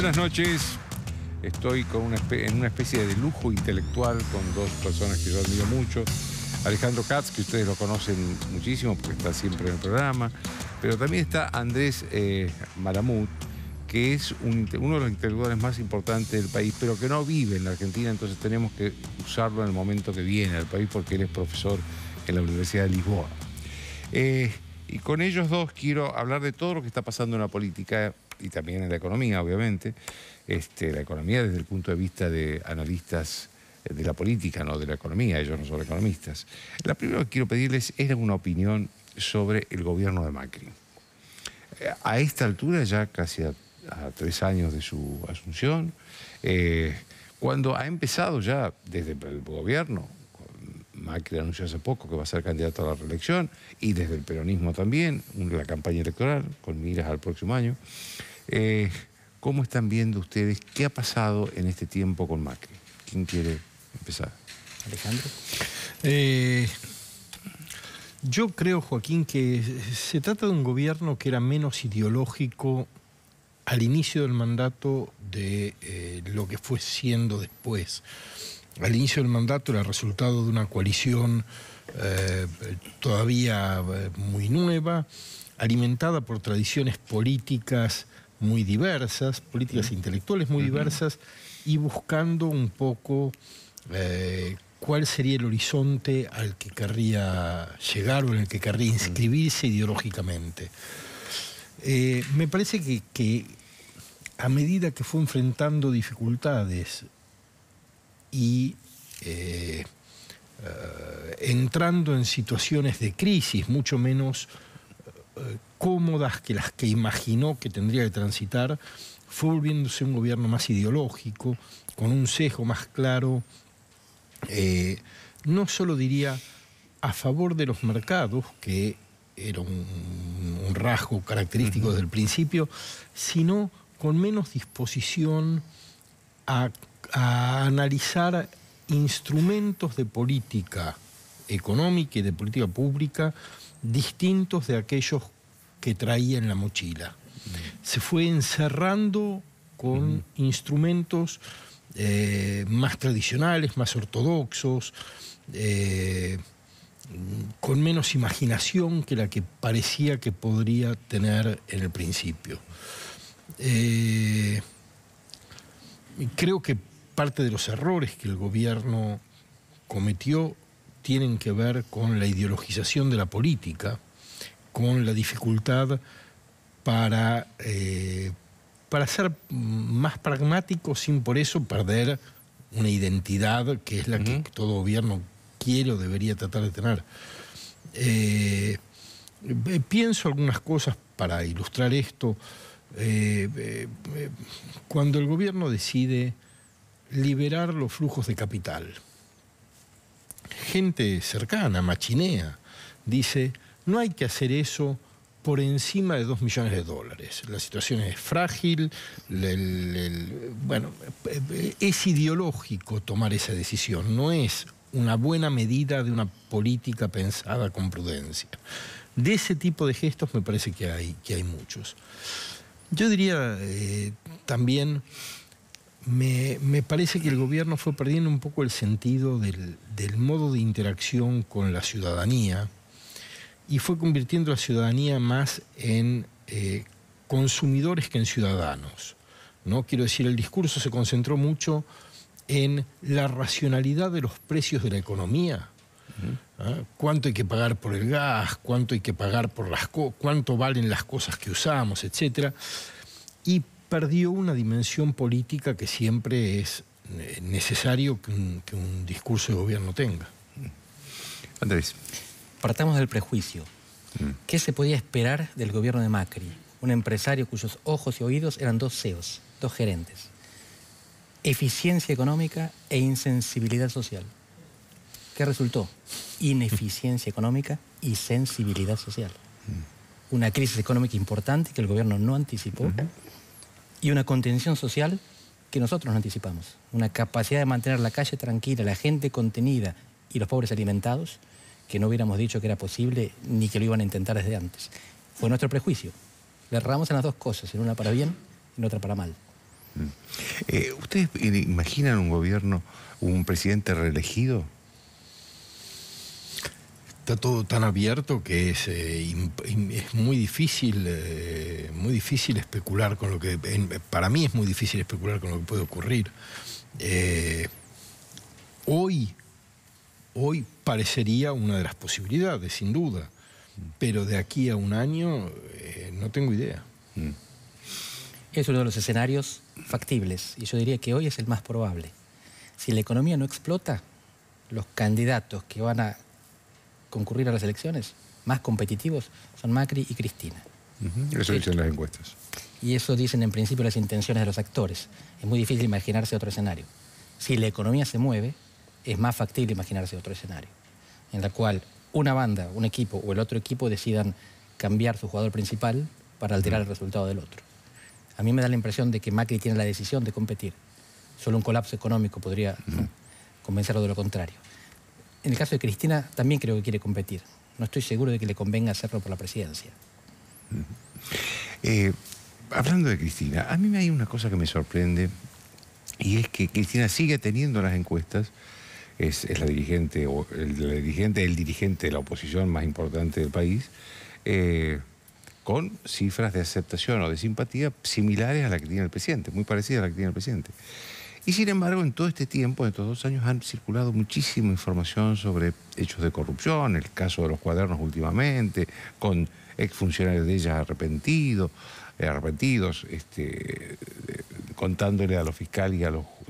Buenas noches. Estoy en una especie de lujo intelectual con dos personas que yo admiro mucho. Alejandro Katz, que ustedes lo conocen muchísimo porque está siempre en el programa, pero también está Andrés eh, que es uno de los intelectuales más importantes del país, pero que no vive en la Argentina, entonces tenemos que usarlo en el momento que viene al país porque él es profesor en la Universidad de Lisboa. Eh, y con ellos dos quiero hablar de todo lo que está pasando en la política y también en la economía, obviamente, este, la economía desde el punto de vista de analistas eh, de la política, no de la economía, ellos no son economistas. La primera que quiero pedirles era una opinión sobre el gobierno de Macri. Eh, a esta altura, ya casi a, tres años de su asunción, eh, cuando ha empezado ya desde el gobierno, Macri anunció hace poco que va a ser candidato a la reelección, y desde el peronismo también, la campaña electoral, con miras al próximo año. Eh, ¿Cómo están viendo ustedes qué ha pasado en este tiempo con Macri? ¿Quién quiere empezar? Alejandro. Eh, yo creo, Joaquín, que se trata de un gobierno que era menos ideológico al inicio del mandato de eh, lo que fue siendo después. Al inicio del mandato era resultado de una coalición todavía muy nueva, alimentada por tradiciones políticas muy diversas, políticas intelectuales muy diversas, y buscando un poco eh, cuál sería el horizonte al que querría llegar o en el que querría inscribirse ideológicamente. Eh, me parece que, a medida que fue enfrentando dificultades y eh, entrando en situaciones de crisis, mucho menos cómodas que las que imaginó que tendría que transitar, fue volviéndose un gobierno más ideológico, con un sesgo más claro, eh, no solo diría a favor de los mercados, que era un, rasgo característico ...del principio, sino con menos disposición a analizar instrumentos de política económica y de política pública distintos de aquellos que traía en la mochila. Se fue encerrando con instrumentos eh, más tradicionales, más ortodoxos, eh, con menos imaginación que la que parecía que podría tener en el principio. Eh, creo que parte de los errores que el gobierno cometió tienen que ver con la ideologización de la política, con la dificultad para, eh, para ser más pragmático sin por eso perder una identidad que es la que todo gobierno quiere o debería tratar de tener. Eh, eh, pienso algunas cosas para ilustrar esto. cuando el gobierno decide liberar los flujos de capital, gente cercana, machinea, dice, no hay que hacer eso por encima de dos millones de dólares. La situación es frágil, bueno, es ideológico tomar esa decisión, no es una buena medida de una política pensada con prudencia. De ese tipo de gestos me parece que hay, que hay muchos. Yo diría eh, también me, parece que el gobierno fue perdiendo un poco el sentido del, modo de interacción con la ciudadanía y fue convirtiendo a la ciudadanía más en eh, consumidores que en ciudadanos. ¿no? Quiero decir, el discurso se concentró mucho en la racionalidad de los precios de la economía. ¿ah? ¿Cuánto hay que pagar por el gas? ¿Cuánto hay que pagar por las ¿Cuánto valen las cosas que usamos? Etcétera. Y perdió una dimensión política que siempre es eh, necesario que un, discurso de gobierno tenga. Andrés. Partamos del prejuicio. Mm. ¿Qué se podía esperar del gobierno de Macri? Un empresario cuyos ojos y oídos eran dos CEOs, dos gerentes. Eficiencia económica e insensibilidad social. ¿Qué resultó? Ineficiencia económica y sensibilidad social. Mm. Una crisis económica importante que el gobierno no anticipó y una contención social que nosotros no anticipamos. Una capacidad de mantener la calle tranquila, la gente contenida y los pobres alimentados, que no hubiéramos dicho que era posible ni que lo iban a intentar desde antes. Fue nuestro prejuicio. Le erramos en las dos cosas, en una para bien y en otra para mal. Mm. Eh, ¿Ustedes eh, imaginan un gobierno, un presidente reelegido? todo tan abierto que es, eh, es muy difícil, eh, muy difícil especular con lo que. para mí es muy difícil especular con lo que puede ocurrir. Eh, hoy, hoy parecería una de las posibilidades, sin duda. Pero de aquí a un año no tengo idea. Mm. Es uno de los escenarios factibles y yo diría que hoy es el más probable. Si la economía no explota, los candidatos que van a concurrir a las elecciones, más competitivos, son Macri y Cristina. Eso dicen las encuestas. Y eso dicen en principio las intenciones de los actores. Es muy difícil imaginarse otro escenario. Si la economía se mueve, es más factible imaginarse otro escenario, en el cual una banda, un equipo o el otro equipo decidan cambiar su jugador principal para alterar el resultado del otro. A mí me da la impresión de que Macri tiene la decisión de competir. Solo un colapso económico podría convencerlo de lo contrario. En el caso de Cristina, también creo que quiere competir. No estoy seguro de que le convenga hacerlo por la presidencia. Eh, hablando de Cristina, a mí me hay una cosa que me sorprende y es que Cristina sigue teniendo las encuestas. Es, la dirigente o el, dirigente, el dirigente de la oposición más importante del país, eh, con cifras de aceptación o de simpatía similares a la que tiene el presidente, muy parecidas a la que tiene el presidente. Y sin embargo, en todo este tiempo, en estos dos años, han circulado muchísima información sobre hechos de corrupción, el caso de los cuadernos últimamente, con exfuncionarios de ella arrepentidos, eh, arrepentidos, este, contándole a los fiscales y,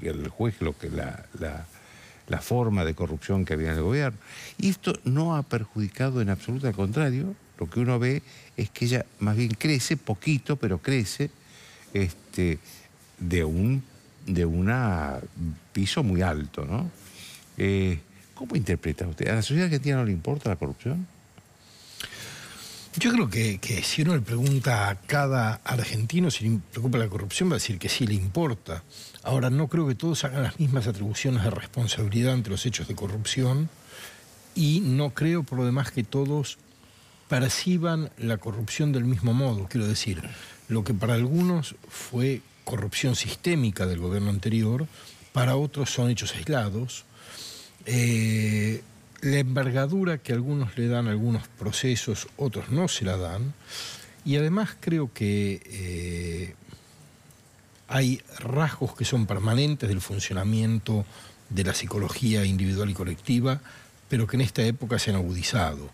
al juez lo que la, forma de corrupción que había en el gobierno. Y esto no ha perjudicado en absoluto, al contrario, lo que uno ve es que ella más bien crece, poquito, pero crece, este, de un de un piso muy alto, ¿no? Eh, ¿Cómo interpreta usted? ¿A la sociedad argentina no le importa la corrupción? Yo creo que, que, si uno le pregunta a cada argentino si le preocupa la corrupción, va a decir que sí le importa. Ahora, no creo que todos hagan las mismas atribuciones de responsabilidad ante los hechos de corrupción y no creo, por lo demás, que todos perciban la corrupción del mismo modo. Quiero decir, lo que para algunos fue corrupción sistémica del gobierno anterior, para otros son hechos aislados. Eh, la envergadura que algunos le dan a algunos procesos, otros no se la dan. Y además creo que eh, hay rasgos que son permanentes del funcionamiento de la psicología individual y colectiva, pero que en esta época se han agudizado.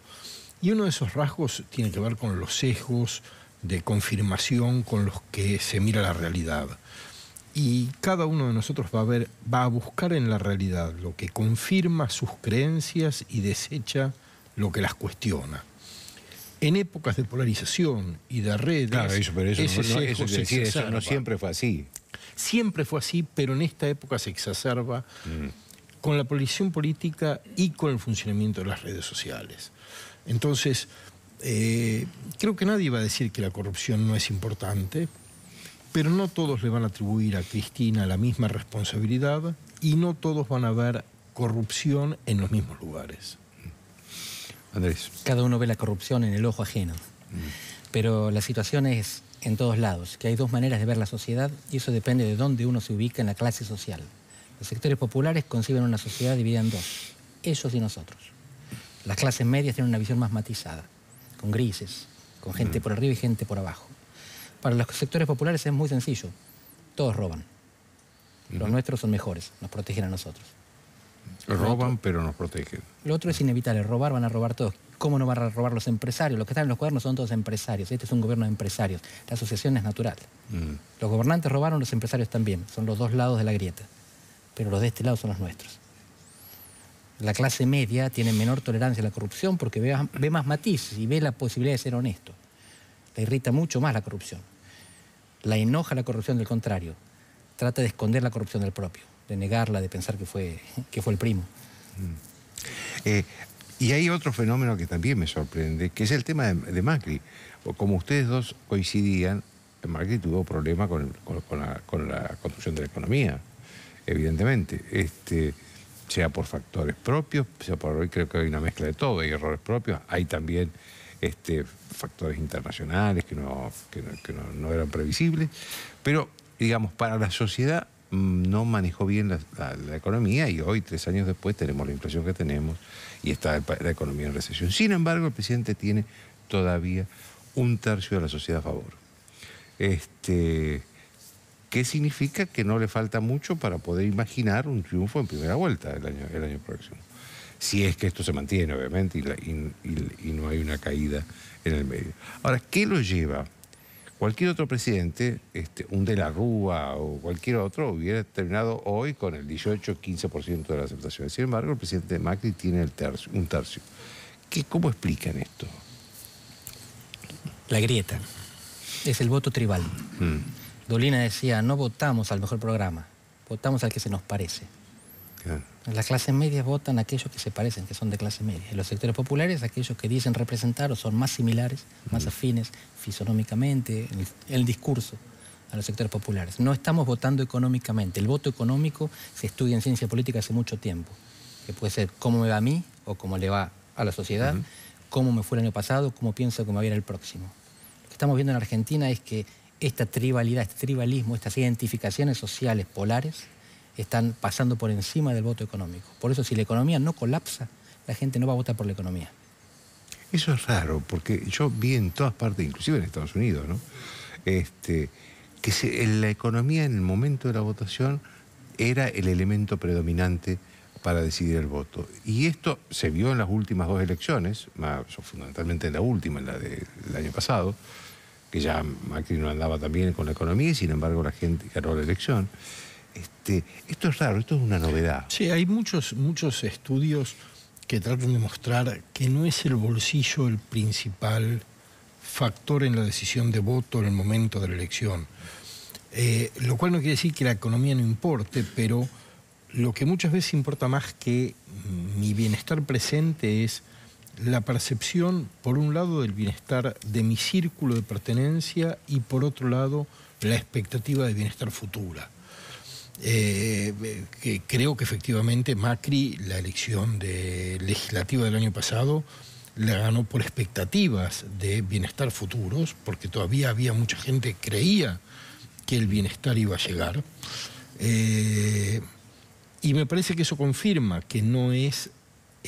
Y uno de esos rasgos tiene que ver con los sesgos, de confirmación con los que se mira la realidad. Y cada uno de nosotros va a, ver, va a buscar en la realidad lo que confirma sus creencias y desecha lo que las cuestiona. En épocas de polarización y de redes, claro, eso, pero eso, no, siempre fue así. Siempre fue así, pero en esta época se exacerba mm. con la polarización política y con el funcionamiento de las redes sociales. Entonces, eh, creo que nadie va a decir que la corrupción no es importante, pero no todos le van a atribuir a Cristina la misma responsabilidad y no todos van a ver corrupción en los mismos lugares. Andrés. Cada uno ve la corrupción en el ojo ajeno, mm. pero la situación es en todos lados, que hay dos maneras de ver la sociedad y eso depende de dónde uno se ubica en la clase social. Los sectores populares conciben una sociedad dividida en dos, ellos y nosotros. Las clases medias tienen una visión más matizada con grises, con gente mm. por arriba y gente por abajo. Para los sectores populares es muy sencillo, todos roban. Los nuestros son mejores, nos protegen a nosotros. roban, pero nos protegen. Lo otro es inevitable, robar van a robar todos. ¿Cómo no van a robar los empresarios? Los que están en los cuadernos son todos empresarios. Este es un gobierno de empresarios. La asociación es natural. Mm. Los gobernantes robaron, los empresarios también. Son los dos lados de la grieta. Pero los de este lado son los nuestros la clase media tiene menor tolerancia a la corrupción porque ve, más matices y ve la posibilidad de ser honesto. La irrita mucho más la corrupción. La enoja la corrupción del contrario. Trata de esconder la corrupción del propio, de negarla, de pensar que fue, que fue el primo. Mm. Eh, y hay otro fenómeno que también me sorprende, que es el tema de, Macri. Como ustedes dos coincidían, Macri tuvo problemas con, la, construcción de la economía, evidentemente. Este, sea por factores propios, sea por hoy creo que hay una mezcla de todo, hay errores propios, hay también este, factores internacionales que, no, no, eran previsibles, pero digamos, para la sociedad mm, no manejó bien la, economía y hoy, tres años después, tenemos la inflación que tenemos y está la economía en recesión. Sin embargo, el presidente tiene todavía un tercio de la sociedad a favor. Este, ¿Qué significa que no le falta mucho para poder imaginar un triunfo en primera vuelta el año, año próximo? Si es que esto se mantiene, obviamente, y, no hay una caída en el medio. Ahora, ¿qué lo lleva? Cualquier otro presidente, este, un de la Rúa o cualquier otro, hubiera terminado hoy con el 18-15% de la aceptación. Sin embargo, el presidente Macri tiene el tercio, un tercio. ¿Qué, ¿Cómo explican esto? La grieta. Es el voto tribal. Mm. Dolina decía, no votamos al mejor programa, votamos al que se nos parece. Las clases medias votan a aquellos que se parecen, que son de clase media. Los sectores populares, aquellos que dicen representar o son más similares, más mm. afines fisonómicamente, en el, discurso a los sectores populares. No estamos votando económicamente. El voto económico se estudia en ciencia política hace mucho tiempo, que puede ser cómo me va a mí o cómo le va a la sociedad, cómo me fue el año pasado, cómo pienso que me va a ir el próximo. Lo que estamos viendo en Argentina es que esta tribalidad, este tribalismo, estas identificaciones sociales polares están pasando por encima del voto económico. Por eso si la economía no colapsa, la gente no va a votar por la economía. Eso es raro, porque yo vi en todas partes, inclusive en Estados Unidos, ¿no? este, que la economía en el momento de la votación era el elemento predominante para decidir el voto. Y esto se vio en las últimas dos elecciones, más, fundamentalmente en la última, en la del año pasado, que ya Macri no andaba también con la economía y sin embargo la gente ganó la elección. Este, esto es raro, esto es una novedad. Sí, hay muchos, muchos estudios que tratan de mostrar que no es el bolsillo el principal factor en la decisión de voto en el momento de la elección. Eh, lo cual no quiere decir que la economía no importe, pero lo que muchas veces importa más que mi bienestar presente es la percepción, por un lado, del bienestar de mi círculo de pertenencia y, por otro lado, la expectativa de bienestar futura. Eh, eh, creo que efectivamente Macri, la elección de legislativa del año pasado, la ganó por expectativas de bienestar futuros, porque todavía había mucha gente que creía que el bienestar iba a llegar. Eh, y me parece que eso confirma que no es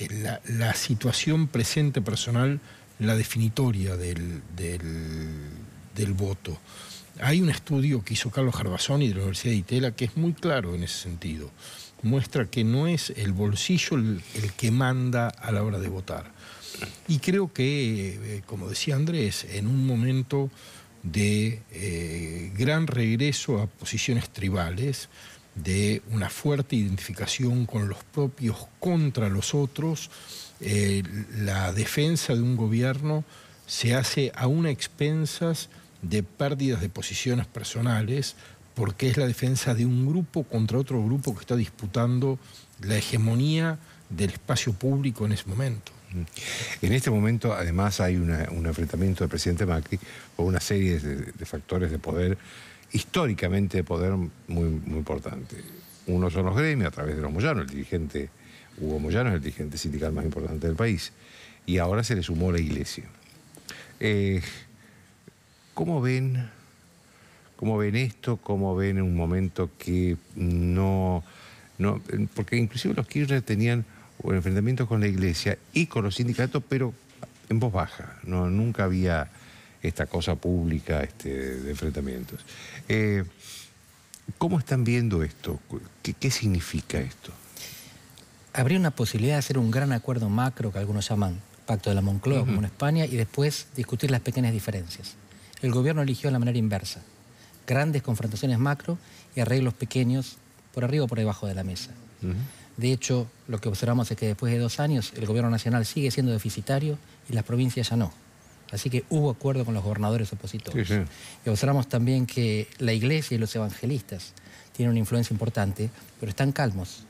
eh, la, situación presente personal la definitoria del, voto. Hay un estudio que hizo Carlos y de la Universidad de Itela que es muy claro en ese sentido. Muestra que no es el bolsillo el, que manda a la hora de votar. Y creo que, eh, como decía Andrés, en un momento de eh, gran regreso a posiciones tribales, de una fuerte identificación con los propios contra los otros, eh, la defensa de un gobierno se hace a una expensas de pérdidas de posiciones personales, porque es la defensa de un grupo contra otro grupo que está disputando la hegemonía del espacio público en ese momento. En este momento, además, hay un enfrentamiento del presidente Macri por una serie de factores de poder históricamente de poder muy, muy importante. Uno son los gremios, a través de los Moyanos, el dirigente Hugo Moyano es el dirigente sindical más importante del país. Y ahora se le sumó la iglesia. Eh, ¿Cómo ven? ¿Cómo ven esto? ¿Cómo ven un momento que no, no... Porque inclusive los Kirchner tenían enfrentamientos con la iglesia y con los sindicatos, pero en voz baja. No, nunca había esta cosa pública este, de enfrentamientos. Eh, ¿Cómo están viendo esto? ¿Qué, significa esto? Habría una posibilidad de hacer un gran acuerdo macro, que algunos llaman Pacto de la Moncloa, como en España, y después discutir las pequeñas diferencias. El gobierno eligió de la manera inversa. Grandes confrontaciones macro y arreglos pequeños por arriba o por debajo de la mesa. De hecho, lo que observamos es que después de dos años el gobierno nacional sigue siendo deficitario y las provincias ya no. Así que hubo acuerdo con los gobernadores opositores. Y observamos también que la iglesia y los evangelistas tienen una influencia importante, pero están calmos.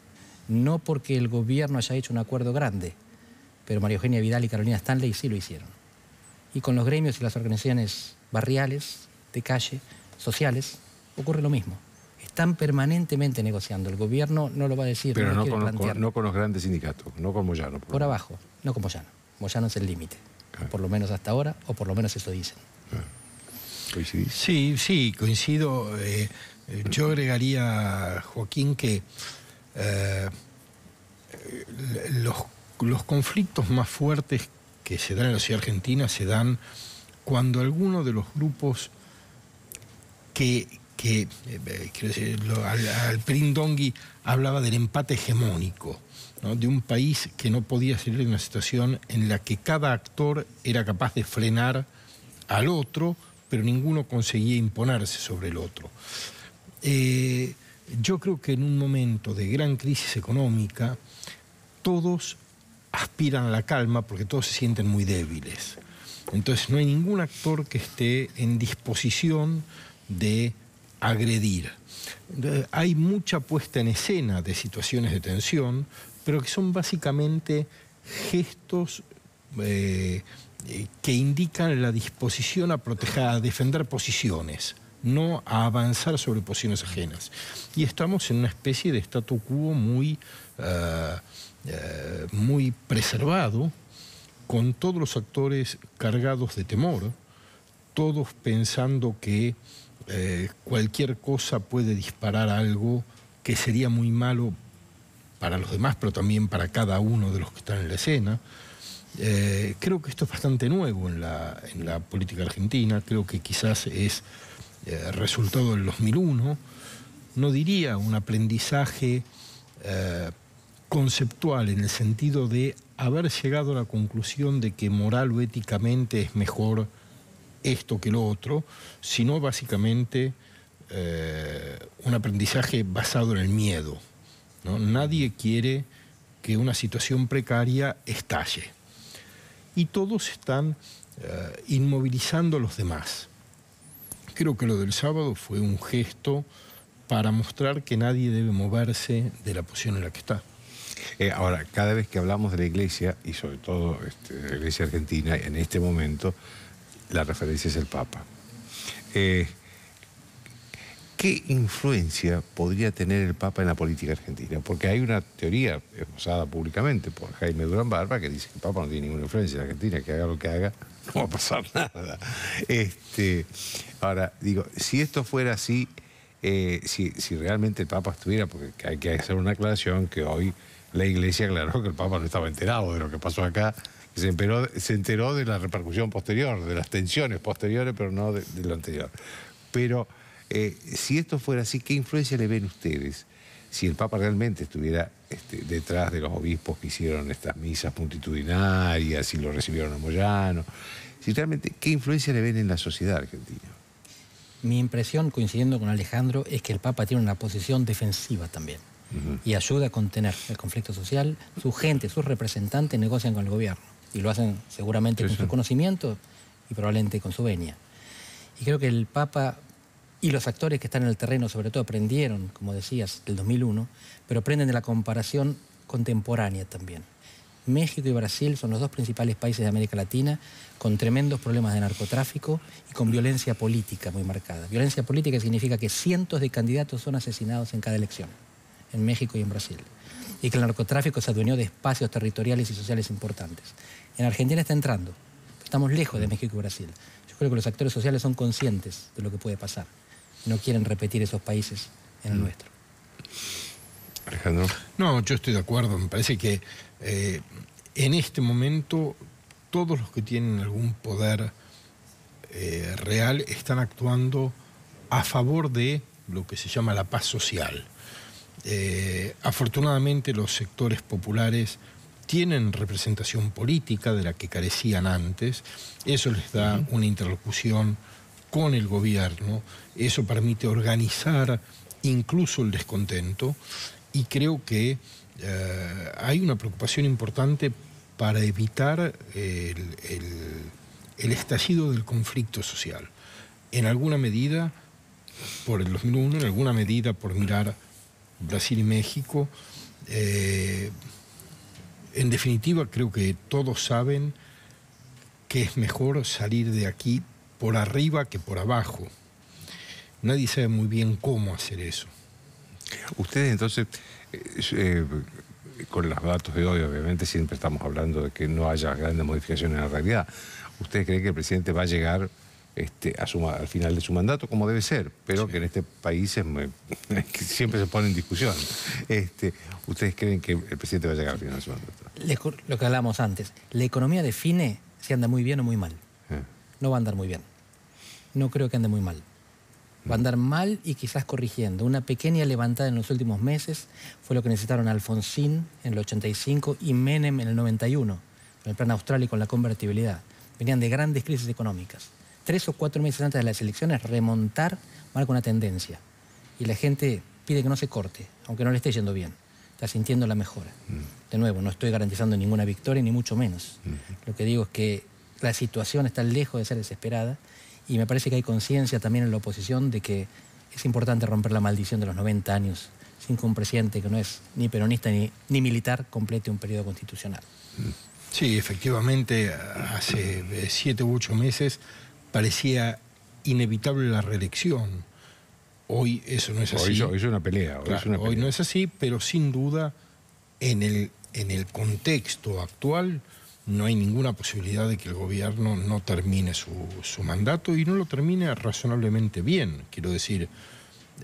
No porque el gobierno haya hecho un acuerdo grande, pero María Eugenia Vidal y Carolina Stanley sí lo hicieron. Y con los gremios y las organizaciones barriales, de calle, sociales, ocurre lo mismo. Están permanentemente negociando. El gobierno no lo va a decir. Pero no, con, los grandes sindicatos, no con Moyano. por abajo, no con Moyano. Moyano es el límite. Por lo menos hasta ahora, o por lo menos eso dicen. Sí, sí, coincido. Eh, yo agregaría, Joaquín, que eh, los, conflictos más fuertes que se dan en la sociedad argentina se dan cuando alguno de los grupos que, que eh, al, Prin Dongi hablaba del empate hegemónico de un país que no podía salir de una situación en la que cada actor era capaz de frenar al otro, pero ninguno conseguía imponerse sobre el otro. Eh, yo creo que en un momento de gran crisis económica, todos aspiran a la calma porque todos se sienten muy débiles. Entonces no hay ningún actor que esté en disposición de agredir. Eh, hay mucha puesta en escena de situaciones de tensión, pero que son básicamente gestos eh, eh, que indican la disposición a proteger, a defender posiciones, no a avanzar sobre posiciones ajenas. Y estamos en una especie de statu quo muy, eh, muy preservado, con todos los actores cargados de temor, todos pensando que cualquier cosa puede disparar algo que sería muy malo para los demás, pero también para cada uno de los que están en la escena. Eh, creo que esto es bastante nuevo en la, política argentina, creo que quizás es eh, resultado del 2001, no diría un aprendizaje eh, conceptual en el sentido de haber llegado a la conclusión de que moral o éticamente es mejor esto que lo otro, sino básicamente un aprendizaje basado en el miedo Nadie quiere que una situación precaria estalle. Y todos están eh, inmovilizando a los demás. Creo que lo del sábado fue un gesto para mostrar que nadie debe moverse de la posición en la que está. Eh, ahora, cada vez que hablamos de la iglesia, y sobre todo este, de la iglesia argentina en este momento, la referencia es el Papa. Eh, ¿Qué influencia podría tener el Papa en la política argentina? Porque hay una teoría usada públicamente por Jaime Durán Barba que dice que el Papa no tiene ninguna influencia en la Argentina, que haga lo que haga, no va a pasar nada. Este, ahora, digo, si esto fuera así, eh, si, realmente el Papa estuviera, porque hay que hacer una aclaración que hoy la Iglesia aclaró que el Papa no estaba enterado de lo que pasó acá, que se enteró, de la repercusión posterior, de las tensiones posteriores, pero no de, de lo anterior. Pero eh, si esto fuera así, ¿qué influencia le ven ustedes? Si el Papa realmente estuviera este, detrás de los obispos que hicieron estas misas multitudinarias, y lo recibieron a Moyano, si realmente, ¿qué influencia le ven en la sociedad argentina? Mi impresión, coincidiendo con Alejandro, es que el Papa tiene una posición defensiva también y ayuda a contener el conflicto social. Su gente, sus representantes negocian con el gobierno y lo hacen seguramente con su conocimiento y probablemente con su venia. Y creo que el Papa y los actores que están en el terreno, sobre todo, aprendieron, como decías, del 2001, pero aprenden de la comparación contemporánea también. México y Brasil son los dos principales países de América Latina con tremendos problemas de narcotráfico y con violencia política muy marcada. Violencia política significa que cientos de candidatos son asesinados en cada elección, en México y en Brasil, y que el narcotráfico se adueñó de espacios territoriales y sociales importantes. En Argentina está entrando, estamos lejos de México y Brasil. Yo creo que los actores sociales son conscientes de lo que puede pasar no quieren repetir esos países en el mm. nuestro. Alejandro. No, yo estoy de acuerdo. Me parece que eh, en este momento todos los que tienen algún poder eh, real están actuando a favor de lo que se llama la paz social. Eh, afortunadamente los sectores populares tienen representación política de la que carecían antes. Eso les da una interlocución con el gobierno, eso permite organizar incluso el descontento y creo que eh, hay una preocupación importante para evitar el, estallido del conflicto social. En alguna medida, por el 2001, en alguna medida por mirar Brasil y México, eh, en definitiva creo que todos saben que es mejor salir de aquí por arriba que por abajo. Nadie sabe muy bien cómo hacer eso. Ustedes entonces, eh, eh, con los datos de hoy, obviamente siempre estamos hablando de que no haya grandes modificaciones en la realidad. ¿Ustedes creen que el presidente va a llegar este, a su, al final de su mandato, como debe ser, pero que en este país siempre se pone en discusión. Este, ¿Ustedes creen que el presidente va a llegar al final de su mandato? lo que hablamos antes, la economía define si anda muy bien o muy mal no va a andar muy bien. No creo que ande muy mal. Va a andar mal y quizás corrigiendo. Una pequeña levantada en los últimos meses fue lo que necesitaron Alfonsín en el 85 y Menem en el 91, con el plan austral y con la convertibilidad. Venían de grandes crisis económicas. Tres o cuatro meses antes de las elecciones, remontar marca una tendencia. Y la gente pide que no se corte, aunque no le esté yendo bien. Está sintiendo la mejora. Mm. De nuevo, no estoy garantizando ninguna victoria, ni mucho menos. Mm. Lo que digo es que la situación está lejos de ser desesperada y me parece que hay conciencia también en la oposición de que es importante romper la maldición de los 90 años sin que un presidente que no es ni peronista ni, ni militar complete un periodo constitucional. Sí, efectivamente, hace eh, siete u ocho meses parecía inevitable la reelección. Hoy eso no es así. Hoy, es una pelea. Hoy, no es así, pero sin duda en el, en el contexto actual no hay ninguna posibilidad de que el gobierno no termine su, mandato y no lo termine razonablemente bien. Quiero decir,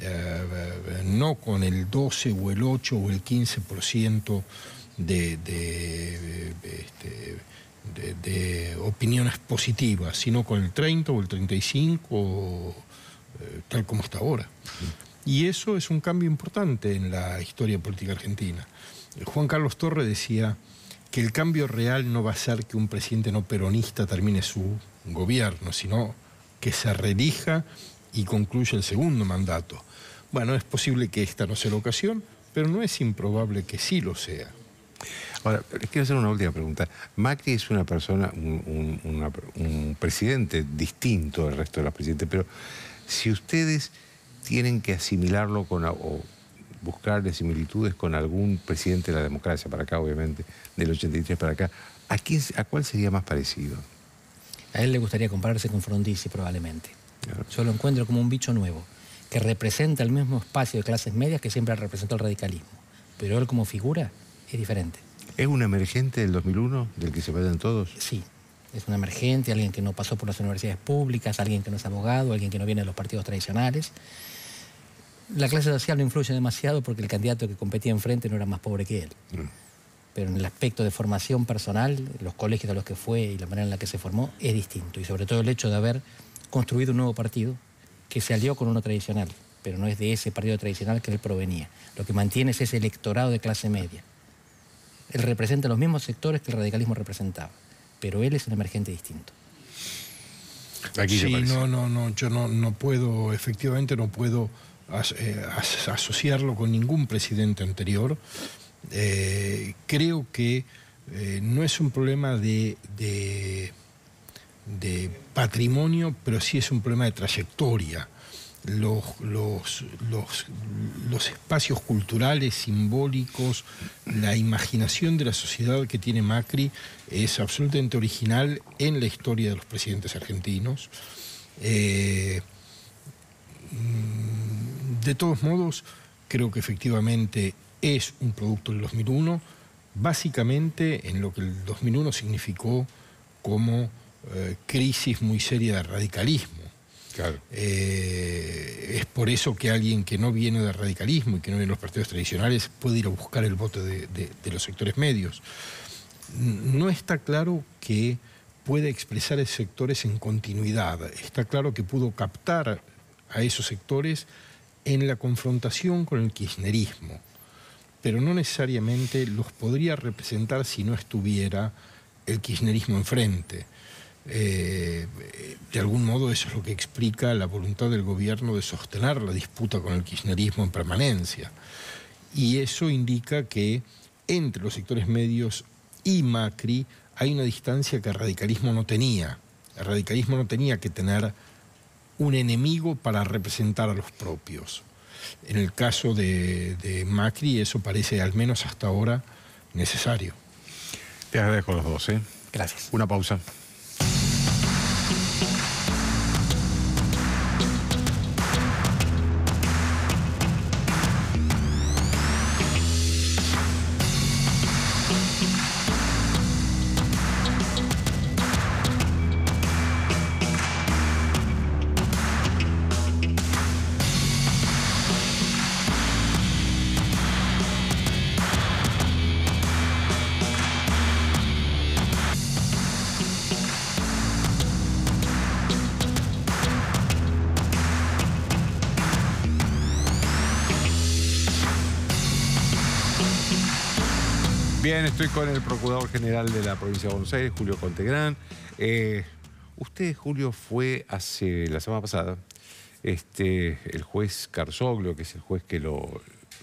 eh, no con el 12 o el 8 o el 15% este, de, de, opiniones positivas, sino con el 30 o el 35, eh, tal como está ahora. Y eso es un cambio importante en la historia política argentina. Juan Carlos Torre decía, que el cambio real no va a ser que un presidente no peronista termine su gobierno, sino que se relija y concluya el segundo mandato. Bueno, es posible que esta no sea la ocasión, pero no es improbable que sí lo sea. Ahora, les quiero hacer una última pregunta. Macri es una persona, un, presidente distinto del resto de los presidentes, pero si ustedes tienen que asimilarlo con, buscarle similitudes con algún presidente de la democracia para acá, obviamente, del 83 para acá, ¿a, quién, a cuál sería más parecido? A él le gustaría compararse con Frondizi probablemente. Yo lo encuentro como un bicho nuevo, que representa el mismo espacio de clases medias que siempre ha representado el radicalismo. Pero él como figura es diferente. ¿Es un emergente del 2001 del que se vayan todos? Sí, es un emergente, alguien que no pasó por las universidades públicas, alguien que no es abogado, alguien que no viene de los partidos tradicionales. La clase social no influye demasiado porque el candidato que competía enfrente no era más pobre que él. Mm. Pero en el aspecto de formación personal, los colegios a los que fue y la manera en la que se formó es distinto. Y sobre todo el hecho de haber construido un nuevo partido que se alió con uno tradicional, pero no es de ese partido tradicional que él provenía. Lo que mantiene es ese electorado de clase media. Él representa los mismos sectores que el radicalismo representaba, pero él es un emergente distinto. sí, no, no, no, yo no, no puedo, efectivamente no puedo eh, as, asociarlo con ningún presidente anterior. Eh, creo que eh, no es un problema de, de, patrimonio, pero sí es un problema de trayectoria. Los, los, los, espacios culturales, simbólicos, la imaginación de la sociedad que tiene Macri es absolutamente original en la historia de los presidentes argentinos. Eh, de todos modos, creo que efectivamente es un producto del 2001, básicamente en lo que el 2001 significó como eh, crisis muy seria de radicalismo. Eh, es por eso que alguien que no viene del radicalismo y que no viene de los partidos tradicionales puede ir a buscar el voto de, de los sectores medios. No está claro que pueda expresar esos sectores en continuidad. Está claro que pudo captar a esos sectores en la confrontación con el kirchnerismo, pero no necesariamente los podría representar si no estuviera el kirchnerismo enfrente. Eh, de algún modo eso es lo que explica la voluntad del gobierno de sostener la disputa con el kirchnerismo en permanencia. Y eso indica que entre los sectores medios y Macri hay una distancia que el radicalismo no tenía. El radicalismo no tenía que tener un enemigo para representar a los propios. En el caso de, Macri eso parece, al menos hasta ahora, necesario. Te agradezco los dos. ¿eh? Gracias. Una pausa. estoy con el Procurador General de la Provincia de Buenos Aires, Julio Contegrán. Eh, usted, Julio, fue hace la semana pasada, este, el juez Carzoglio, que es el juez que no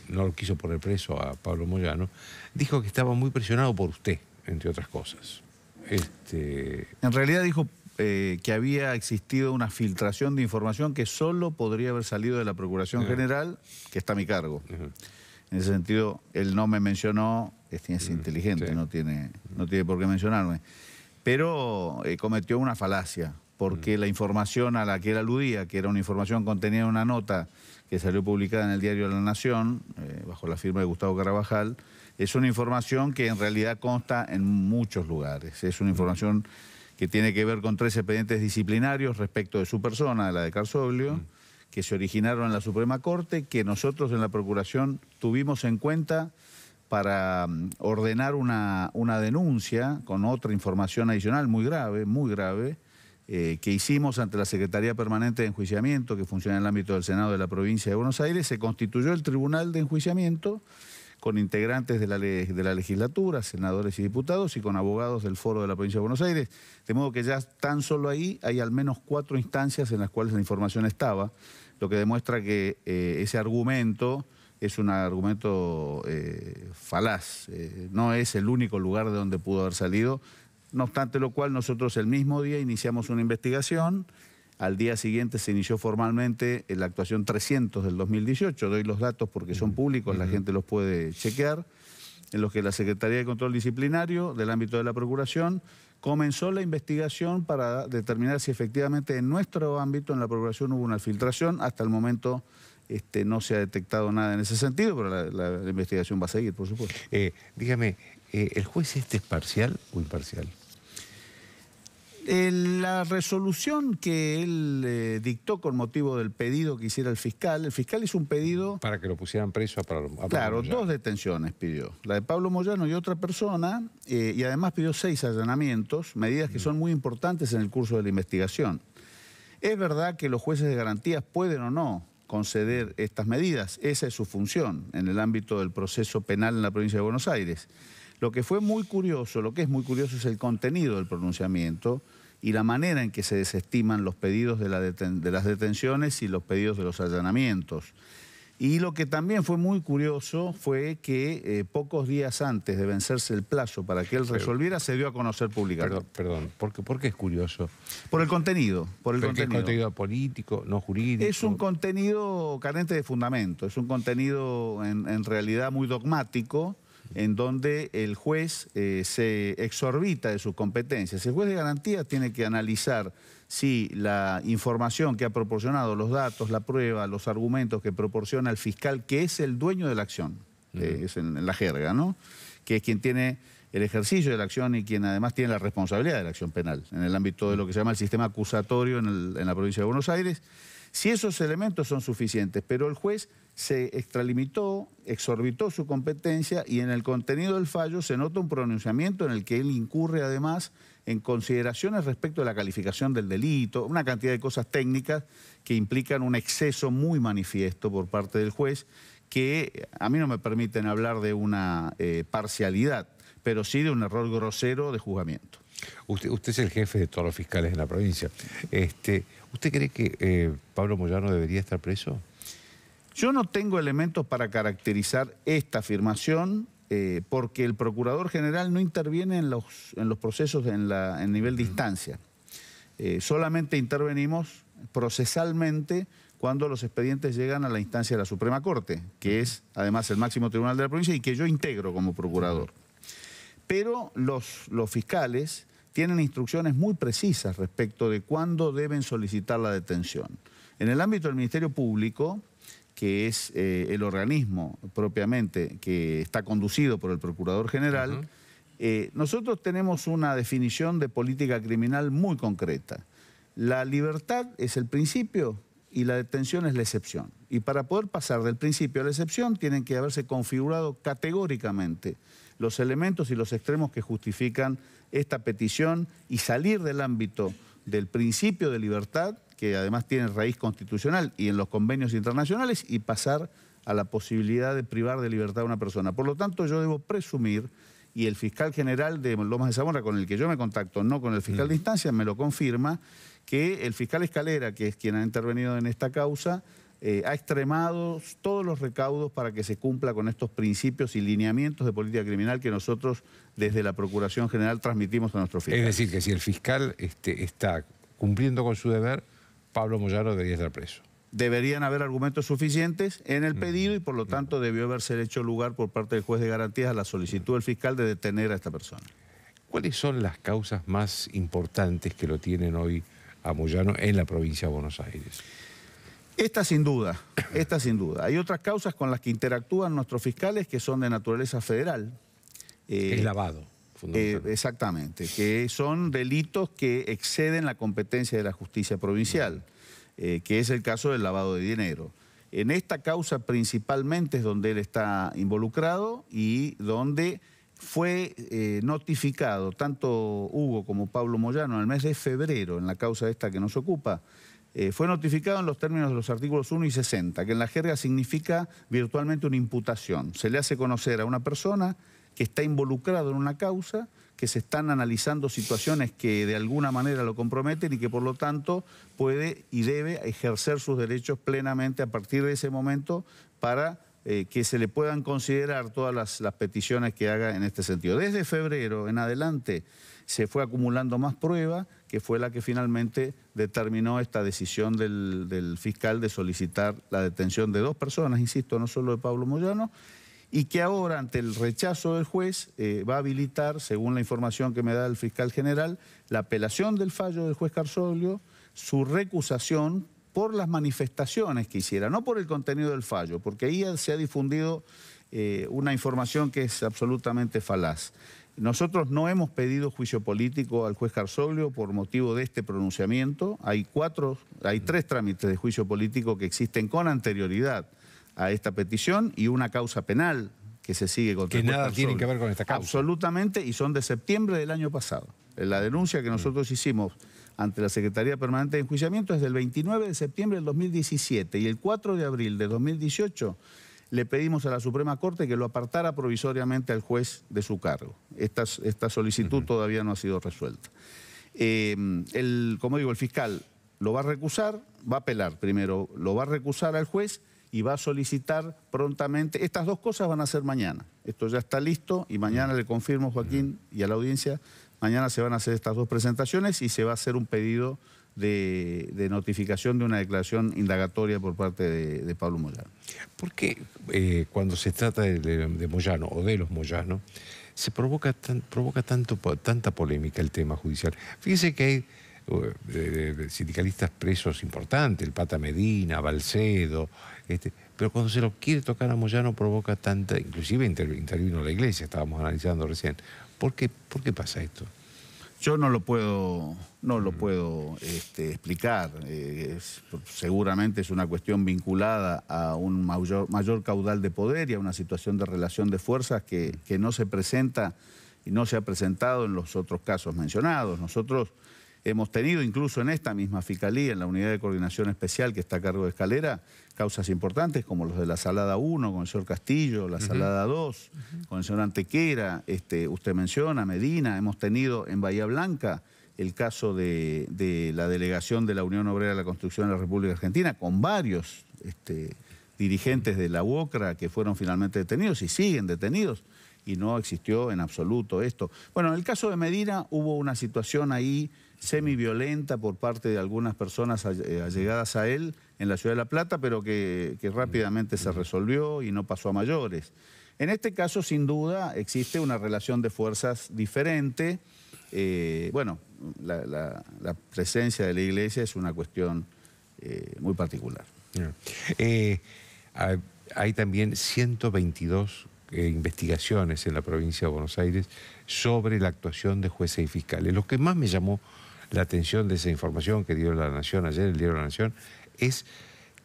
lo quiso poner preso a Pablo Moyano, dijo que estaba muy presionado por usted, entre otras cosas. Este... En realidad dijo eh, que había existido una filtración de información que solo podría haber salido de la Procuración General, que está a mi cargo. En ese sentido, él no me mencionó es mm, inteligente, no, tiene, no tiene por qué mencionarme. Pero eh, cometió una falacia, porque mm. la información a la que él aludía, que era una información contenida en una nota que salió publicada en el diario La Nación, eh, bajo la firma de Gustavo Carabajal, es una información que en realidad consta en muchos lugares. Es una mm. información que tiene que ver con tres expedientes disciplinarios respecto de su persona, de la de Carsoglio, que se originaron en la Suprema Corte, que nosotros en la Procuración tuvimos en cuenta para mm, ordenar una, una denuncia con otra información adicional muy grave, muy grave, eh, que hicimos ante la Secretaría Permanente de Enjuiciamiento, que funciona en el ámbito del Senado de la provincia de Buenos Aires, se constituyó el Tribunal de Enjuiciamiento con integrantes de la, de la legislatura, senadores y diputados, y con abogados del foro de la provincia de Buenos Aires. De modo que ya tan solo ahí hay al menos cuatro instancias en las cuales la información estaba, lo que demuestra que eh, ese argumento es un argumento eh, falaz. Eh, no es el único lugar de donde pudo haber salido. No obstante lo cual, nosotros el mismo día iniciamos una investigación. Al día siguiente se inició formalmente la actuación 300 del 2018. Doy los datos porque son públicos, la gente los puede chequear. En los que la Secretaría de Control Disciplinario del ámbito de la Procuración comenzó la investigación para determinar si efectivamente en nuestro ámbito, en la Procuración, hubo una filtración. Hasta el momento este, no se ha detectado nada en ese sentido, pero la, investigación va a seguir, por supuesto. Eh, dígame, eh, ¿el juez este es parcial o imparcial? la resolución que él eh, dictó con motivo del pedido que hiciera el fiscal, el fiscal hizo un pedido... Para que lo pusieran preso a Pablo, Claro, dos detenciones pidió. La de Pablo Moyano y otra persona, y además pidió seis allanamientos, medidas que mm. son muy importantes en el curso de la investigación. Es verdad que los jueces de garantías pueden o no conceder estas medidas. Esa es su función en el ámbito del proceso penal en la provincia de Buenos Aires. Lo que fue muy curioso, lo que es muy curioso es el contenido del pronunciamiento y la manera en que se desestiman los pedidos de, las detenciones y los pedidos de los allanamientos. Y lo que también fue muy curioso fue que eh, pocos días antes de vencerse el plazo para que él resolviera, se dio a conocer públicamente. Perdón, ¿por, qué, es curioso? Por el contenido. Por el contenido. político, no jurídico? Es un contenido carente de fundamento, es un contenido en, realidad muy dogmático en donde el juez eh, se exorbita de sus competencias. El juez de garantía tiene que analizar si la información que ha proporcionado, los datos, la prueba, los argumentos que proporciona el fiscal, que es el dueño de la acción, es en, la jerga, ¿no? Que es quien tiene el ejercicio de la acción y quien además tiene la responsabilidad de la acción penal en el ámbito de lo que se llama el sistema acusatorio en la provincia de Buenos Aires. Si esos elementos son suficientes, pero el juez se extralimitó, exorbitó su competencia y en el contenido del fallo se nota un pronunciamiento en el que él incurre además en consideraciones respecto a la calificación del delito, una cantidad de cosas técnicas que implican un exceso muy manifiesto por parte del juez que a mí no me permiten hablar de una eh, parcialidad, pero sí de un error grosero de juzgamiento. Usted, es el jefe de todos los fiscales en la provincia. Este, ¿Usted cree que eh, Pablo Moyano debería estar preso? Yo no tengo elementos para caracterizar esta afirmación eh, porque el procurador general no interviene en los, en los procesos en, nivel de instancia. Eh, solamente intervenimos procesalmente cuando los expedientes llegan a la instancia de la Suprema Corte, que es además el máximo tribunal de la provincia y que yo integro como procurador. Pero los, los fiscales tienen instrucciones muy precisas respecto de cuándo deben solicitar la detención. En el ámbito del Ministerio Público, que es eh, el organismo propiamente que está conducido por el Procurador General, eh, nosotros tenemos una definición de política criminal muy concreta. La libertad es el principio y la detención es la excepción. Y para poder pasar del principio a la excepción tienen que haberse configurado categóricamente los elementos y los extremos que justifican esta petición y salir del ámbito del principio de libertad que además tiene raíz constitucional y en los convenios internacionales y pasar a la posibilidad de privar de libertad a una persona. Por lo tanto, yo debo presumir, y el fiscal general de Lomas de Zamora, con el que yo me contacto, no con el fiscal de mm. instancia, me lo confirma, que el fiscal Escalera, que es quien ha intervenido en esta causa, eh, ha extremado todos los recaudos para que se cumpla con estos principios y lineamientos de política criminal que nosotros desde la Procuración General transmitimos a nuestro fiscal. Es decir, que si el fiscal este, está cumpliendo con su deber, Pablo Moyano debería estar preso. Deberían haber argumentos suficientes en el pedido y por lo tanto debió haberse hecho lugar por parte del juez de garantías a la solicitud del fiscal de detener a esta persona. ¿Cuáles son las causas más importantes que lo tienen hoy a Moyano en la provincia de Buenos Aires? Esta sin duda, esta sin duda. Hay otras causas con las que interactúan nuestros fiscales que son de naturaleza federal. es eh, lavado. Eh, exactamente, que son delitos que exceden la competencia de la justicia provincial, eh, que es el caso del lavado de dinero. En esta causa principalmente es donde él está involucrado y donde fue eh, notificado tanto Hugo como Pablo Moyano en el mes de febrero, en la causa esta que nos ocupa, fue notificado en los términos de los artículos 1 y 60, que en la jerga significa virtualmente una imputación. Se le hace conocer a una persona está involucrado en una causa, que se están analizando situaciones que de alguna manera lo comprometen y que por lo tanto puede y debe ejercer sus derechos plenamente a partir de ese momento para eh, que se le puedan considerar todas las, peticiones que haga en este sentido. Desde febrero en adelante se fue acumulando más prueba, que fue la que finalmente determinó esta decisión del, del fiscal de solicitar la detención de dos personas, insisto, no solo de Pablo Moyano, y que ahora ante el rechazo del juez eh, va a habilitar, según la información que me da el fiscal general, la apelación del fallo del juez Carsolio, su recusación por las manifestaciones que hiciera, no por el contenido del fallo, porque ahí se ha difundido eh, una información que es absolutamente falaz. Nosotros no hemos pedido juicio político al juez Carsoglio por motivo de este pronunciamiento. Hay cuatro, hay tres trámites de juicio político que existen con anterioridad a esta petición y una causa penal que se sigue contra Que nada tiene que ver con esta causa. Absolutamente, y son de septiembre del año pasado. La denuncia que mm. nosotros hicimos ante la Secretaría Permanente de Enjuiciamiento es del 29 de septiembre del 2017 y el 4 de abril de 2018 le pedimos a la Suprema Corte que lo apartara provisoriamente al juez de su cargo. Esta, esta solicitud todavía no ha sido resuelta. Eh, el, como digo, el fiscal lo va a recusar, va a apelar primero, lo va a recusar al juez y va a solicitar prontamente. Estas dos cosas van a ser mañana. Esto ya está listo y mañana le confirmo, Joaquín, y a la audiencia, mañana se van a hacer estas dos presentaciones y se va a hacer un pedido de, notificación de una declaración indagatoria por parte de, Pablo Moyano. ¿Por qué eh, cuando se trata de, Moyano o de los Moyano se provoca, provoca tanto, tanta polémica el tema judicial? Fíjense que hay... Eh, sindicalistas presos importantes, el Pata Medina, Balcedo, este, pero cuando se lo quiere tocar a Moyano provoca tanta, inclusive intervino la iglesia, estábamos analizando recién. ¿Por qué, por qué pasa esto? Yo no lo puedo, no lo mm. puedo este, explicar. Eh, seguramente es una cuestión vinculada a un mayor, caudal de poder y a una situación de relación de fuerzas que, que no se presenta y no se ha presentado en los otros casos mencionados. Nosotros Hemos tenido incluso en esta misma Fiscalía, en la Unidad de Coordinación Especial que está a cargo de Escalera, causas importantes como los de la Salada 1 con el señor Castillo, la Salada 2 con el señor Antequera, este, usted menciona Medina, hemos tenido en Bahía Blanca el caso de, la delegación de la Unión Obrera de la Construcción de la República Argentina con varios este, dirigentes de la UOCRA que fueron finalmente detenidos y siguen detenidos y no existió en absoluto esto. Bueno, en el caso de Medina hubo una situación ahí semi-violenta por parte de algunas personas eh, allegadas a él en la ciudad de La Plata, pero que, mm. rápidamente se resolvió y no pasó a mayores. En este caso, sin duda, existe una relación de fuerzas diferente. Eh, bueno, la, presencia de la iglesia es una cuestión eh, muy particular. hay también 122 investigaciones en la provincia de Buenos Aires sobre la actuación de jueces y fiscales. Lo que más me llamó la atención de esa información que dio la Nación ayer, el diario de la Nación, es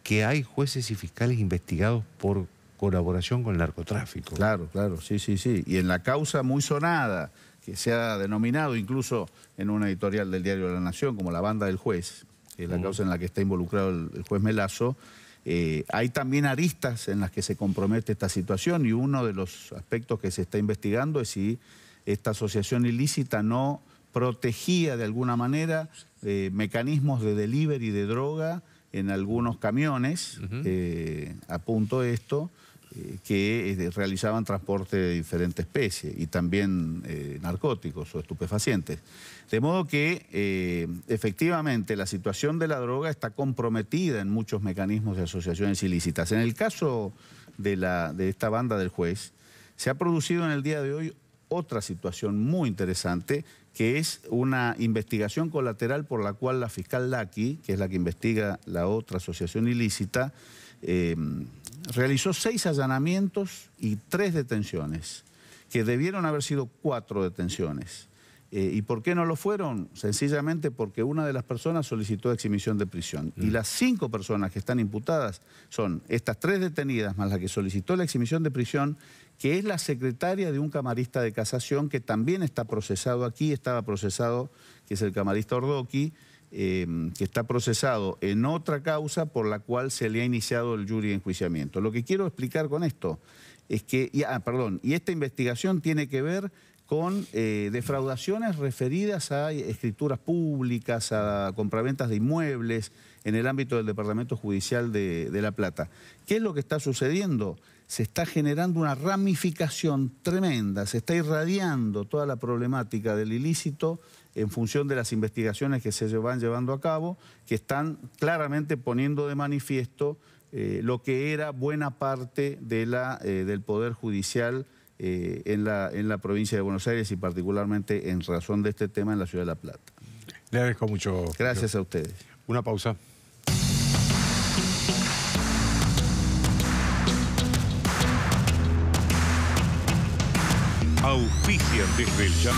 que hay jueces y fiscales investigados por colaboración con el narcotráfico. Claro, claro, sí, sí, sí. Y en la causa muy sonada, que se ha denominado incluso en una editorial del diario de la Nación como la banda del juez, que es la causa en la que está involucrado el, juez Melazo, eh, hay también aristas en las que se compromete esta situación y uno de los aspectos que se está investigando es si esta asociación ilícita no protegía de alguna manera eh, mecanismos de delivery de droga en algunos camiones, eh, apunto esto, eh, que realizaban transporte de diferentes especies y también narcóticos o estupefacientes. De modo que efectivamente la situación de la droga está comprometida en muchos mecanismos de asociaciones ilícitas. En el caso de, la, de esta banda del juez, se ha producido en el día de hoy otra situación muy interesante que es una investigación colateral por la cual la fiscal Laki, que es la que investiga la otra asociación ilícita, em, realizó seis allanamientos y tres detenciones, que debieron haber sido cuatro detenciones. Eh, ¿Y por qué no lo fueron? Sencillamente porque una de las personas solicitó exhibición de prisión. Y mm. las cinco personas que están imputadas son estas tres detenidas, más la que solicitó la exhibición de prisión que es la secretaria de un camarista de casación que también está procesado aquí, estaba procesado, que es el camarista Ordoqui, eh, que está procesado en otra causa por la cual se le ha iniciado el jury de enjuiciamiento. Lo que quiero explicar con esto es que, ah, perdón, y esta investigación tiene que ver con eh, defraudaciones referidas a escrituras públicas, a compraventas de inmuebles en el ámbito del Departamento Judicial de, La Plata. ¿Qué es lo que está sucediendo? Se está generando una ramificación tremenda, se está irradiando toda la problemática del ilícito en función de las investigaciones que se van llevando a cabo, que están claramente poniendo de manifiesto eh, lo que era buena parte de la, eh, del Poder Judicial eh, en, la, en la provincia de Buenos Aires y particularmente en razón de este tema en la ciudad de La Plata. Le agradezco mucho. Gracias a ustedes. Una pausa. Auspician desde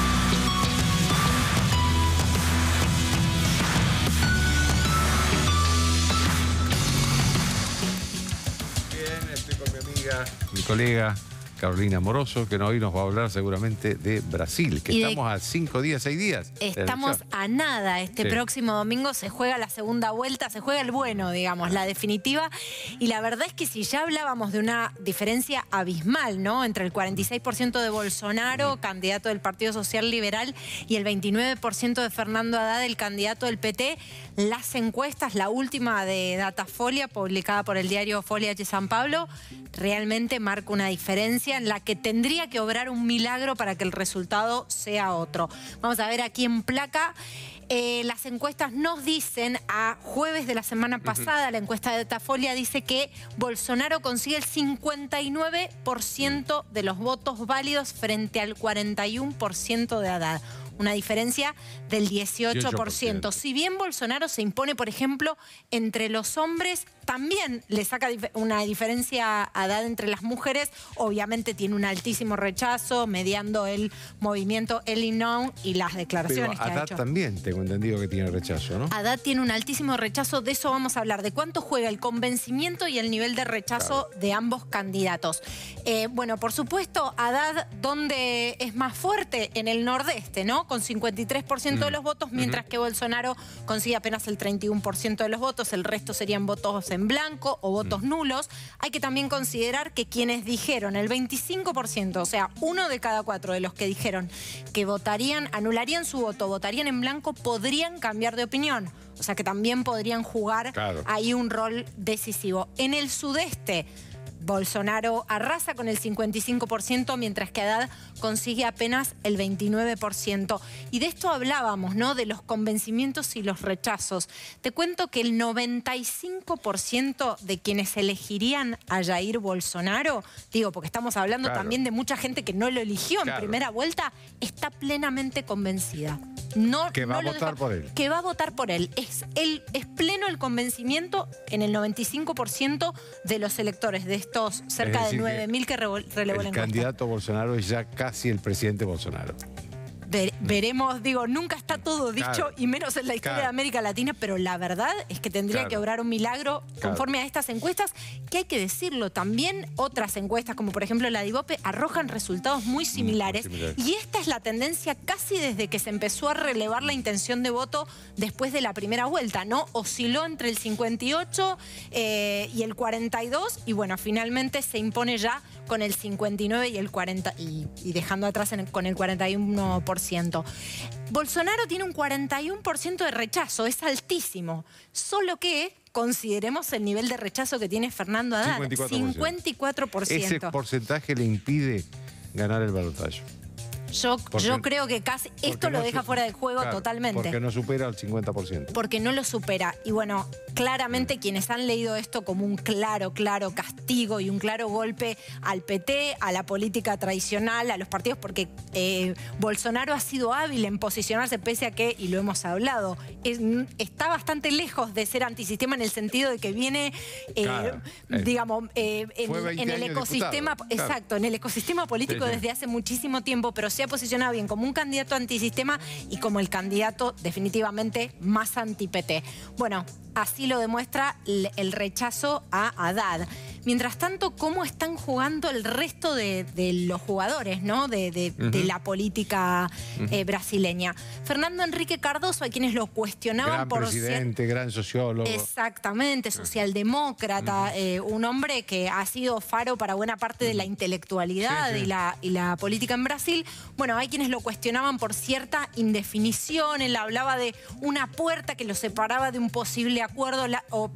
Bien, estoy con mi amiga. Mi colega. Carolina Moroso, que hoy nos va a hablar seguramente de Brasil, que estamos a cinco días, seis días. Estamos a nada. Este próximo domingo se juega la segunda vuelta, se juega el bueno, digamos, la definitiva. Y la verdad es que si ya hablábamos de una diferencia abismal, ¿no? Entre el 46% de Bolsonaro, candidato del Partido Social Liberal, y el 29% de Fernando Haddad, el candidato del PT, las encuestas, la última de Datafolia, publicada por el diario Folia de San Pablo, realmente marca una diferencia en la que tendría que obrar un milagro para que el resultado sea otro. Vamos a ver aquí en placa. Eh, las encuestas nos dicen, a jueves de la semana pasada, la encuesta de Tafolia dice que Bolsonaro consigue el 59% de los votos válidos frente al 41% de Haddad una diferencia del 18%. Si bien Bolsonaro se impone, por ejemplo, entre los hombres, también le saca una diferencia a edad entre las mujeres, obviamente tiene un altísimo rechazo, mediando el movimiento Inon y las declaraciones que ha también tengo entendido que tiene rechazo, ¿no? Adad tiene un altísimo rechazo, de eso vamos a hablar, de cuánto juega el convencimiento y el nivel de rechazo de ambos candidatos. Eh, bueno, por supuesto, Haddad, ¿dónde es más fuerte? En el nordeste, ¿no? con 53% de los votos, mientras que Bolsonaro consigue apenas el 31% de los votos, el resto serían votos en blanco o votos nulos. Hay que también considerar que quienes dijeron el 25%, o sea, uno de cada cuatro de los que dijeron que votarían, anularían su voto, votarían en blanco, podrían cambiar de opinión. O sea que también podrían jugar ahí un rol decisivo. En el sudeste, Bolsonaro arrasa con el 55%, mientras que Haddad consigue apenas el 29%. Y de esto hablábamos, ¿no? De los convencimientos y los rechazos. Te cuento que el 95% de quienes elegirían a Jair Bolsonaro, digo, porque estamos hablando también de mucha gente que no lo eligió en primera vuelta, está plenamente convencida. No, que va a votar por él. Que va a votar por él. Es, es pleno el convencimiento en el 95% de los electores de este cerca de de 9.000 que relevó El candidato Bolsonaro es ya casi el presidente Bolsonaro. Veremos, digo, nunca está todo dicho y menos en la historia de América Latina, pero la verdad es que tendría que obrar un milagro conforme a estas encuestas, que hay que decirlo, también otras encuestas, como por ejemplo la de arrojan resultados muy similares, y esta es la tendencia casi desde que se empezó a relevar la intención de voto después de la primera vuelta, ¿no? Osciló entre el 58 eh, y el 42 y bueno, finalmente se impone ya con el 59 y el 40 y, dejando atrás con el 41%. Bolsonaro tiene un 41% de rechazo, es altísimo. Solo que consideremos el nivel de rechazo que tiene Fernando Haddad, 54%. Ese porcentaje le impide ganar el balotaje. Yo, creo que casi esto lo deja fuera de juego totalmente. Porque no supera el 50%. Porque no lo supera. Y bueno, claramente quienes han leído esto como un claro, claro castigo y un claro golpe al PT, a la política tradicional, a los partidos, porque eh, Bolsonaro ha sido hábil en posicionarse pese a que, y lo hemos hablado, mm, está bastante lejos de ser antisistema en el sentido de que viene, eh, eh, digamos, en, el ecosistema, exacto, en el ecosistema político desde hace muchísimo tiempo, pero se ha posicionado bien como un candidato antisistema y como el candidato definitivamente más anti-PT. Bueno, así lo demuestra el rechazo a Haddad. Mientras tanto, ¿cómo están jugando el resto de, los jugadores ¿no? de, la política eh, brasileña? Fernando Enrique Cardoso, a quienes lo cuestionaban por presidente, gran sociólogo. Exactamente, socialdemócrata, eh, un hombre que ha sido faro para buena parte de la intelectualidad y la política en Brasil, bueno, hay quienes lo cuestionaban por cierta indefinición. Él hablaba de una puerta que lo separaba de un posible acuerdo, o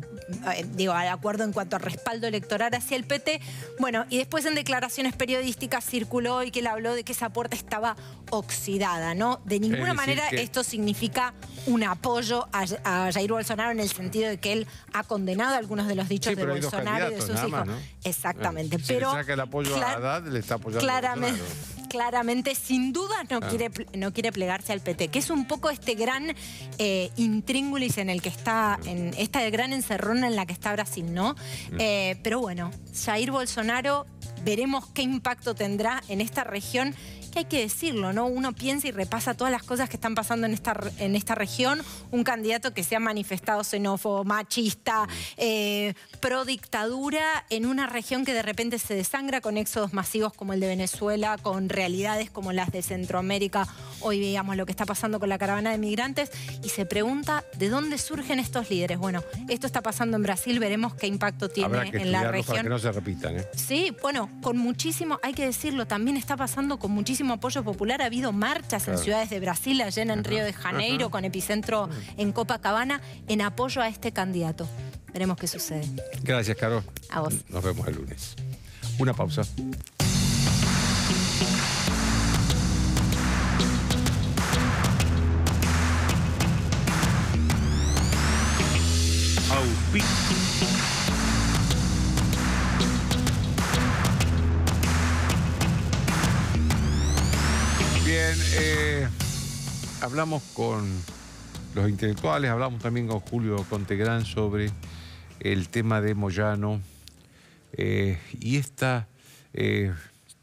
eh, digo, al acuerdo en cuanto al respaldo electoral hacia el PT. Bueno, y después en declaraciones periodísticas circuló y que él habló de que esa puerta estaba oxidada, ¿no? De ninguna manera esto significa un apoyo a, Jair Bolsonaro en el sentido de que él ha condenado algunos de los dichos de Bolsonaro y de sus hijos. Exactamente. Si pero le el apoyo a Haddad, le está apoyando Claramente sí sin duda no, ah. quiere, no quiere plegarse al PT, que es un poco este gran eh, intríngulis en el que está, en esta gran encerrona en la que está Brasil, ¿no? Mm. Eh, pero bueno, Jair Bolsonaro, veremos qué impacto tendrá en esta región que hay que decirlo, ¿no? Uno piensa y repasa todas las cosas que están pasando en esta, en esta región. Un candidato que se ha manifestado xenófobo, machista, eh, pro dictadura, en una región que de repente se desangra con éxodos masivos como el de Venezuela, con realidades como las de Centroamérica. Hoy veíamos lo que está pasando con la caravana de migrantes y se pregunta de dónde surgen estos líderes. Bueno, esto está pasando en Brasil, veremos qué impacto tiene en la región. Para que no se repitan. ¿eh? Sí, bueno, con muchísimo, hay que decirlo, también está pasando con muchísimo apoyo popular. Ha habido marchas en ciudades de Brasil, allá en Río de Janeiro, con epicentro en Copacabana, en apoyo a este candidato. Veremos qué sucede. Gracias, Caro. A vos. Nos vemos el lunes. Una pausa. Eh, hablamos con los intelectuales, hablamos también con Julio Contegrán sobre el tema de Moyano eh, y esta eh,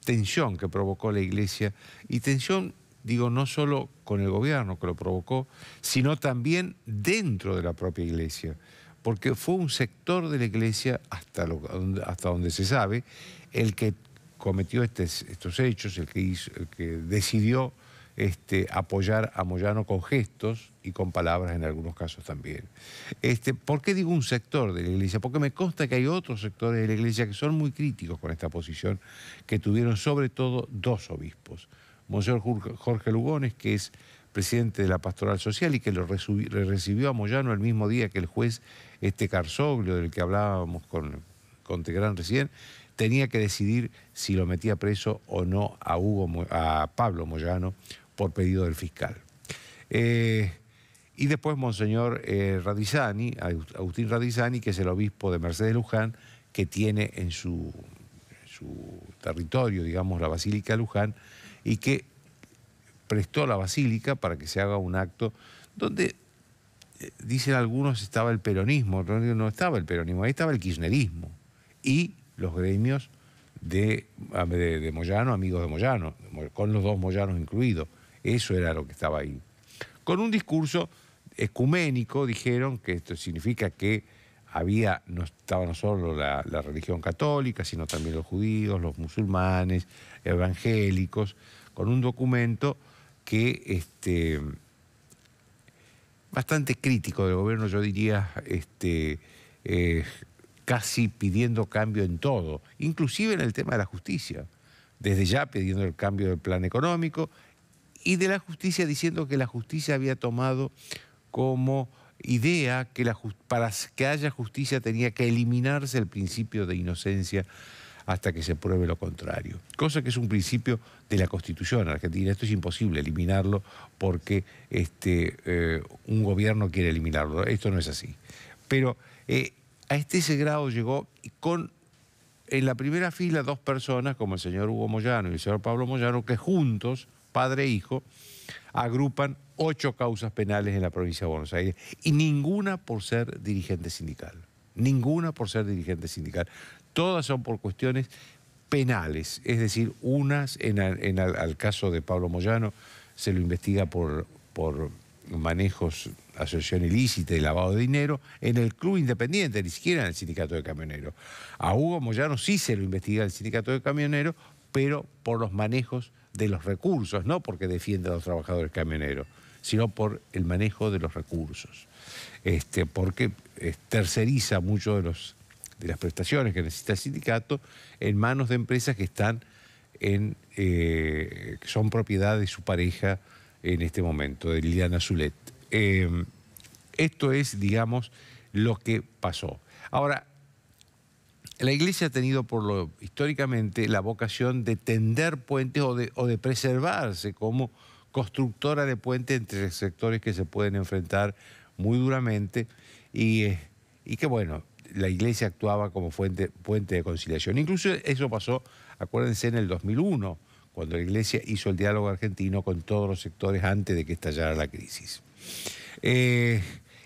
tensión que provocó la iglesia y tensión, digo, no solo con el gobierno que lo provocó, sino también dentro de la propia iglesia, porque fue un sector de la iglesia, hasta, hasta donde se sabe, el que cometió este, estos hechos, el que, decidió este, apoyar a Moyano con gestos y con palabras en algunos casos también. Este, ¿Por qué digo un sector de la Iglesia? Porque me consta que hay otros sectores de la Iglesia que son muy críticos con esta posición, que tuvieron sobre todo dos obispos. Monseñor Jorge Lugones, que es presidente de la Pastoral Social y que lo recibió a Moyano el mismo día que el juez este Carzoglio, del que hablábamos con, con Tegrán recién, tenía que decidir si lo metía preso o no a, Hugo, a Pablo Moyano por pedido del fiscal. Eh, y después Monseñor eh, Radizani, Agustín Radizani, que es el obispo de Mercedes Luján, que tiene en su, su territorio, digamos, la Basílica de Luján, y que prestó la basílica para que se haga un acto donde, eh, dicen algunos, estaba el peronismo, no estaba el peronismo, ahí estaba el kirchnerismo y los gremios ah, de, de, Moyano, amigos de Moyano, con los dos Moyanos incluidos. Eso era lo que estaba ahí. Con un discurso ecuménico dijeron que esto significa que había, no estaba solo la, religión católica, sino también los judíos, los musulmanes, evangélicos, con un documento que este, bastante crítico del gobierno, yo diría, este, eh, casi pidiendo cambio en todo, inclusive en el tema de la justicia, desde ya pidiendo el cambio del plan económico y de la justicia diciendo que la justicia había tomado como idea que la para que haya justicia tenía que eliminarse el principio de inocencia hasta que se pruebe lo contrario, cosa que es un principio de la Constitución argentina. Esto es imposible eliminarlo porque este, eh, un gobierno quiere eliminarlo. Esto no es así. Pero eh, a este ese grado llegó con en la primera fila dos personas, como el señor Hugo Moyano y el señor Pablo Moyano, que juntos, padre e hijo, agrupan ocho causas penales en la provincia de Buenos Aires y ninguna por ser dirigente sindical. Ninguna por ser dirigente sindical. Todas son por cuestiones penales, es decir, unas en, al, caso de Pablo Moyano se lo investiga por, por manejos asociación ilícita y lavado de dinero en el Club Independiente, ni siquiera en el Sindicato de Camioneros. A Hugo Moyano sí se lo investiga el Sindicato de Camioneros, pero por los manejos de los recursos, no porque defienda a los trabajadores camioneros, sino por el manejo de los recursos. Este, porque eh, terceriza mucho de, las prestaciones que necesita el sindicato en manos de empresas que están en, eh, que son propiedad de su pareja en este momento, de Liliana Zulet. Em, esto es, digamos, lo que pasó. Ahora, la Iglesia ha tenido por lo históricamente la vocación de tender puentes o de, preservarse como constructora de puentes entre sectores que se pueden enfrentar muy duramente eh, y, que bueno, la iglesia actuaba como fuente, puente de conciliación. Incluso eso pasó, acuérdense, en el 2001, cuando la iglesia hizo el diálogo argentino con todos los sectores antes de que estallara la crisis. Eh,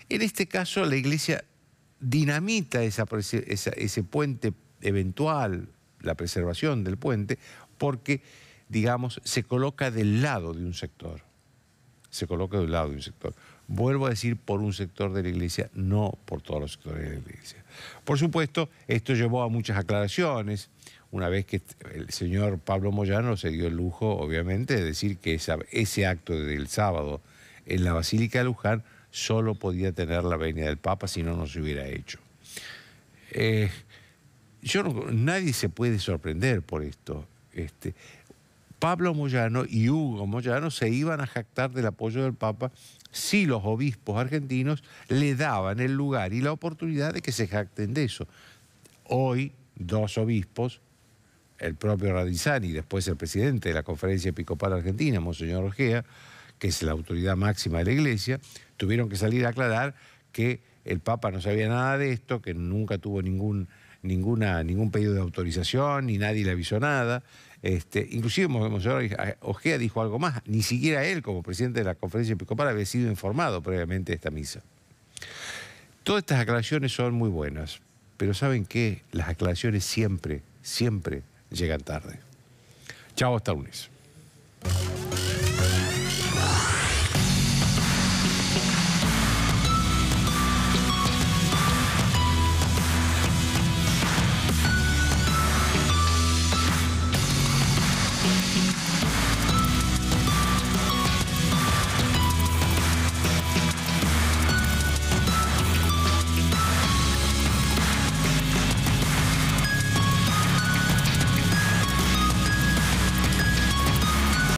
en este caso, la iglesia dinamita ese puente eventual, la preservación del puente, porque, digamos, se coloca del lado de un sector. Se coloca del lado de un sector. Vuelvo a decir, por un sector de la iglesia, no por todos los sectores de la iglesia. Por supuesto, esto llevó a muchas aclaraciones. Una vez que el señor Pablo Moyano se dio el lujo, obviamente, de decir que ese acto del sábado en la Basílica de Luján solo podía tener la venida del Papa, si no, no se hubiera hecho. Eh, yo nadie se puede sorprender por esto. Este. Pablo Moyano y Hugo Moyano se iban a jactar del apoyo del Papa si los obispos argentinos le daban el lugar y la oportunidad de que se jacten de eso. Hoy, dos obispos, el propio Radizani y después el presidente de la Conferencia Episcopal Argentina, Monseñor Rogea que es la autoridad máxima de la Iglesia, tuvieron que salir a aclarar que el Papa no sabía nada de esto, que nunca tuvo ningún, ninguna, ningún pedido de autorización, ni nadie le avisó nada. Este, inclusive Monseñor Ojea dijo algo más, ni siquiera él como presidente de la conferencia episcopal había sido informado previamente de esta misa. Todas estas aclaraciones son muy buenas, pero ¿saben qué? Las aclaraciones siempre, siempre llegan tarde. Chao, hasta lunes.